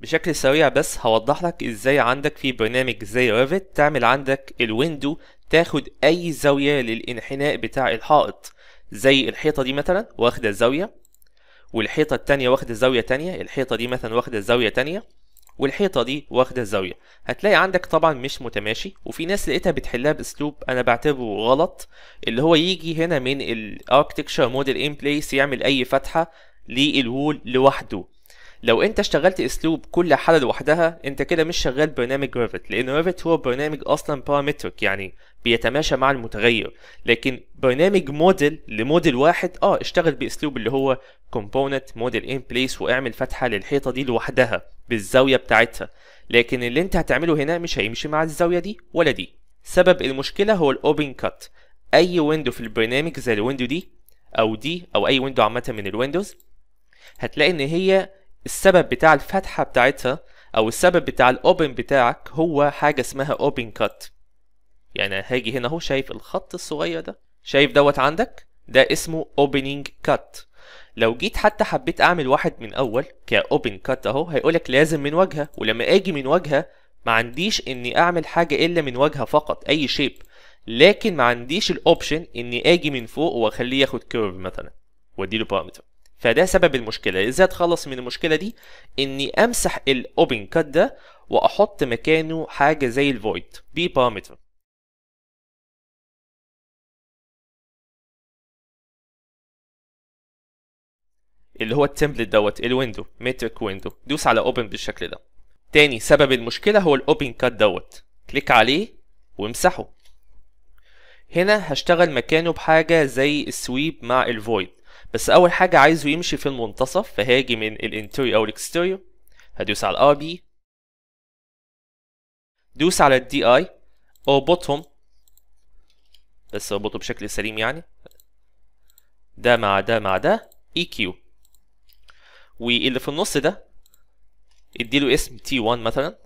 بشكل سريع بس هوضح لك ازاي عندك في برنامج زي ريفت تعمل عندك الويندو تاخد اي زاوية للانحناء بتاع الحائط زي الحيطة دي مثلا واخدة زاوية والحيطة التانية واخدة زاوية تانية الحيطة دي مثلا واخدة زاوية تانية والحيطة دي واخدة زاوية هتلاقي عندك طبعا مش متماشي وفي ناس لقيتها بتحلها باسلوب انا بعتبره غلط اللي هو يجي هنا من الاركتكشر موديل ان بليس يعمل اي فتحة للوول لوحده لو انت اشتغلت اسلوب كل حاله لوحدها انت كده مش شغال برنامج ريفت لان ريفت هو برنامج اصلا بارامترك يعني بيتماشى مع المتغير لكن برنامج موديل لموديل واحد اه اشتغل باسلوب اللي هو كومبوننت موديل ان بليس واعمل فتحه للحيطه دي لوحدها بالزاويه بتاعتها لكن اللي انت هتعمله هنا مش هيمشي مع الزاويه دي ولا دي سبب المشكله هو الاوبن كات اي ويندو في البرنامج زي الويندو دي او دي او اي ويندو عامه من الويندوز هتلاقي ان هي السبب بتاع الفتحه بتاعتها او السبب بتاع الاوبن بتاعك هو حاجه اسمها اوبن كات يعني هاجي هنا اهو شايف الخط الصغير ده شايف دوت عندك ده اسمه اوبننج كات لو جيت حتى حبيت اعمل واحد من اول كاوبن كات اهو هيقولك لازم من واجهه ولما اجي من واجهه ما عنديش اني اعمل حاجه الا من واجهه فقط اي شيب لكن ما عنديش الاوبشن اني اجي من فوق واخليه ياخد كيرف مثلا واديله بارامتر فده سبب المشكله ازاي اتخلص من المشكله دي اني امسح الاوبن كات ده واحط مكانه حاجه زي الفويد بي بارامتر اللي هو التمبلت دوت الويندو مترك ويندو دوس على اوبن بالشكل ده تاني سبب المشكله هو الاوبن كات دوت كليك عليه وامسحه هنا هشتغل مكانه بحاجه زي السويب مع الفويد بس اول حاجه عايزه يمشي في المنتصف فهاجي من الانتيريو او الاكستيريو هدوس على الار بي دوس على الدي اي اربطهم بس اربطه بشكل سليم يعني ده مع ده مع ده اي e كيو واللي في النص ده اديله اسم تي 1 مثلا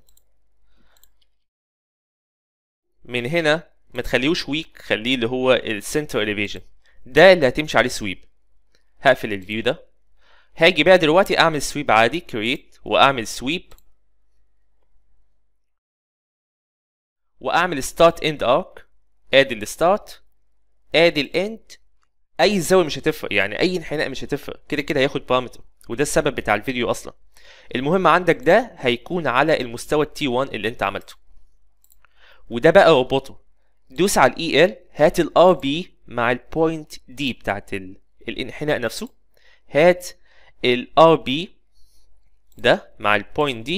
من هنا ما تخليهوش ويك خليه اللي هو السنتر اليفيجن ده اللي هتمشي عليه سويب هقفل الفيو ده هاجي بقى دلوقتي اعمل سويب عادي كريت واعمل سويب واعمل ستارت اند ارك ادي الستارت ادي الاند اي زاويه مش هتفرق يعني اي انحناء مش هتفرق كده كده هياخد بارامتر وده السبب بتاع الفيديو اصلا المهم عندك ده هيكون على المستوى التي 1 اللي انت عملته وده بقى ربطه دوس على ال e ال هات الار بي مع البوينت دي بتاعت ال الانحناء نفسه هات الار بي ده مع point D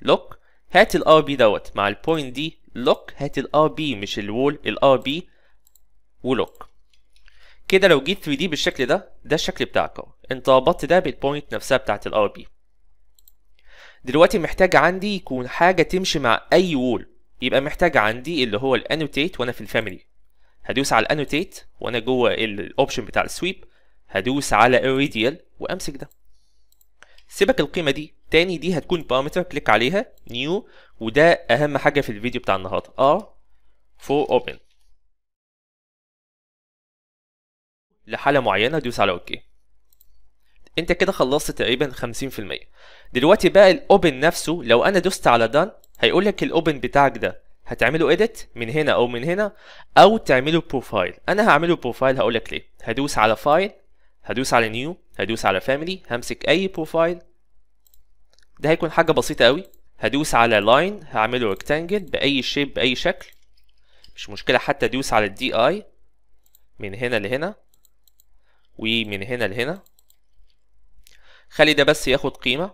لوك هات الار بي دوت مع point D لوك هات الار بي مش الوول الار و ولوك كده لو جيت 3 d بالشكل ده ده الشكل بتاعك انت ربطت ده point نفسها بتاعت الار بي دلوقتي محتاج عندي يكون حاجه تمشي مع اي wall يبقى محتاج عندي اللي هو annotate وانا في الفاميلي هدوس على الانوتيت وانا جوه الاوبشن بتاع السويب هدوس على الريديال وامسك ده سيبك القيمه دي تاني دي هتكون بارامتر كليك عليها نيو وده اهم حاجه في الفيديو بتاع النهارده ار فور اوبن لحاله معينه دوس على اوكي انت كده خلصت تقريبا 50% دلوقتي بقى الاوبن نفسه لو انا دوست على دان هيقول لك الاوبن بتاعك ده هتعملوا ايديت من هنا او من هنا او تعملوا بروفايل انا هعمله بروفايل هقول لك ليه هدوس على فايل هدوس على نيو هدوس على فاميلي همسك اي بروفايل ده هيكون حاجه بسيطه قوي هدوس على لاين هعمله ريكتانجل باي شيب باي شكل مش مشكله حتى ادوس على الدي اي من هنا لهنا ومن هنا لهنا خلي ده بس ياخد قيمه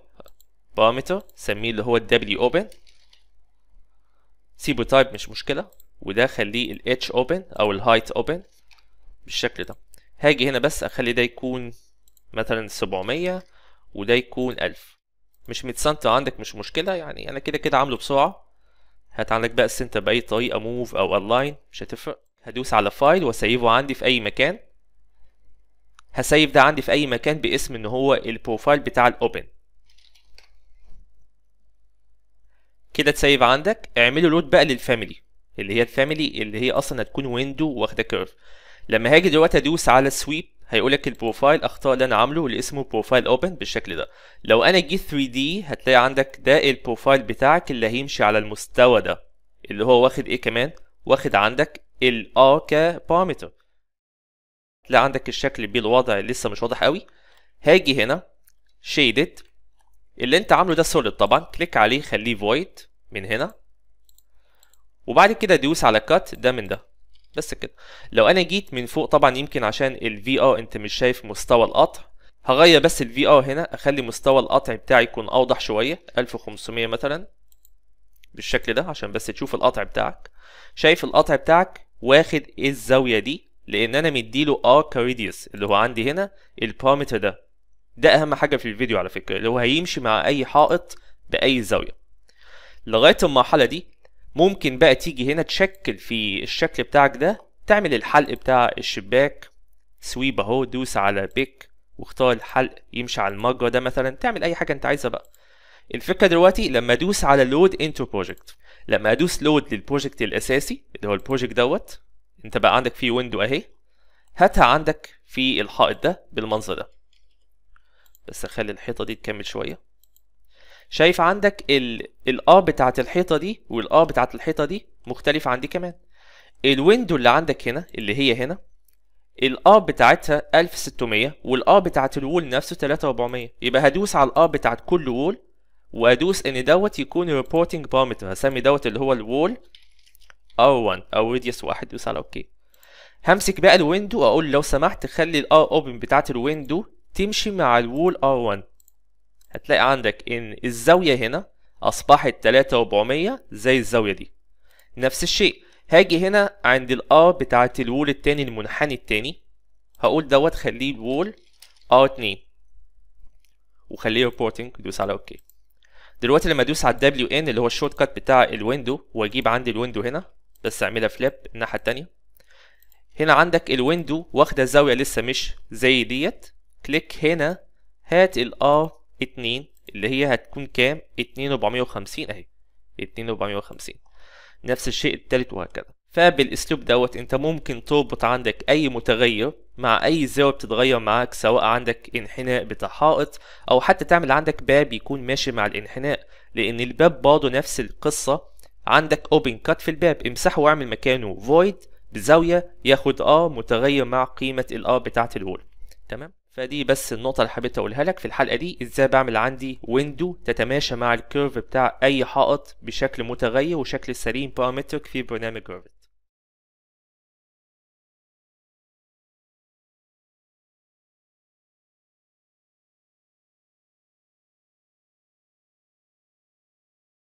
بارامتر سميه اللي هو الدبليو اوبن سيبو تايب مش مشكله وده خليه ال h open او ال height open بالشكل ده هاجي هنا بس اخلي ده يكون مثلا 700 وده يكون 1000 مش متسنتر عندك مش مشكله يعني انا كده كده عامله بسرعه هات عندك بقى السنتر باي طريقه موف او align مش هتفرق هدوس على فايل واسيبه عندي في اي مكان هسيب ده عندي في اي مكان باسم ان هو البروفايل بتاع الاوبن كده تسيب عندك اعمله لود بقى للفاميلي اللي هي الفاميلي اللي هي اصلا هتكون ويندو واخده كيرف لما هاجي دلوقتي ادوس على سويب هيقول لك البروفايل اخطاء اللي انا عامله اللي اسمه بروفايل اوبن بالشكل ده لو انا جيت 3 دي هتلاقي عندك ده البروفايل بتاعك اللي هيمشي على المستوى ده اللي هو واخد ايه كمان واخد عندك الار كبارامتر تلاقي عندك الشكل بالوضع اللي لسه مش واضح قوي هاجي هنا شيدد اللي انت عامله ده سوليد طبعا كليك عليه خليه فويد من هنا وبعد كده دوس على كات ده من ده بس كده لو انا جيت من فوق طبعا يمكن عشان الفي ار انت مش شايف مستوى القطع هغير بس الفي ار هنا اخلي مستوى القطع بتاعي يكون اوضح شويه 1500 مثلا بالشكل ده عشان بس تشوف القطع بتاعك شايف القطع بتاعك واخد الزاويه دي لان انا مديله ار كريديوس اللي هو عندي هنا البارامتر ده ده اهم حاجه في الفيديو على فكره اللي هو هيمشي مع اي حائط باي زاويه لغايه المرحله دي ممكن بقى تيجي هنا تشكل في الشكل بتاعك ده تعمل الحلق بتاع الشباك سويب اهو دوس على بيك واختار الحلق يمشي على المجرى ده مثلا تعمل اي حاجه انت عايزها بقى الفكره دلوقتي لما ادوس على لود انتو بروجكت لما ادوس لود للبروجكت الاساسي اللي هو البروجكت دوت انت بقى عندك فيه ويندو اهي هاتها عندك في الحائط ده بالمنظر ده بس اخلي الحيطه دي تكمل شويه شايف عندك الاه بتاعت الحيطه دي والاه بتاعت الحيطه دي مختلفه عندي كمان الويندو اللي عندك هنا اللي هي هنا الاه بتاعتها 1600 والاه بتاعت الوول نفسه 3400 يبقى هدوس على الاه بتاعت كل وول وادوس ان دوت يكون ريبورتنج بارامتر هسمي دوت اللي هو الوول ار 1 او ريديوس واحد دوس على اوكي همسك بقى الويندو اقول لو سمحت خلي الار اوبن آه بتاعت الويندو تمشي مع الول R1 هتلاقي عندك إن الزاوية هنا أصبحت 3400 زي الزاوية دي نفس الشيء هاجي هنا عند الار بتاعة الول التاني المنحني التاني هقول دوت خليه الول R2 وخليه ريبورتنج دوس على اوكي دلوقتي لما ادوس على الدبليو ان اللي هو الشورت كات بتاع الويندو واجيب عندي الويندو هنا بس اعملها فليب الناحيه الثانيه هنا عندك الويندو واخده زاويه لسه مش زي ديت كليك هنا هات R 2 اللي هي هتكون كام 2450 اهي 2450 نفس الشيء التالت وهكذا فبالاسلوب دوت انت ممكن تربط عندك اي متغير مع اي زاويه بتتغير معاك سواء عندك انحناء بتاع حائط او حتى تعمل عندك باب يكون ماشي مع الانحناء لان الباب برضه نفس القصه عندك اوبن كات في الباب امسحه واعمل مكانه فويد بزاويه ياخد ار متغير مع قيمه الار بتاعه الول تمام فدي بس النقطة اللي حبيت اقولها لك في الحلقة دي ازاي بعمل عندي ويندو تتماشى مع الكيرف بتاع اي حائط بشكل متغير وشكل سليم بارامترك في برنامج ريفت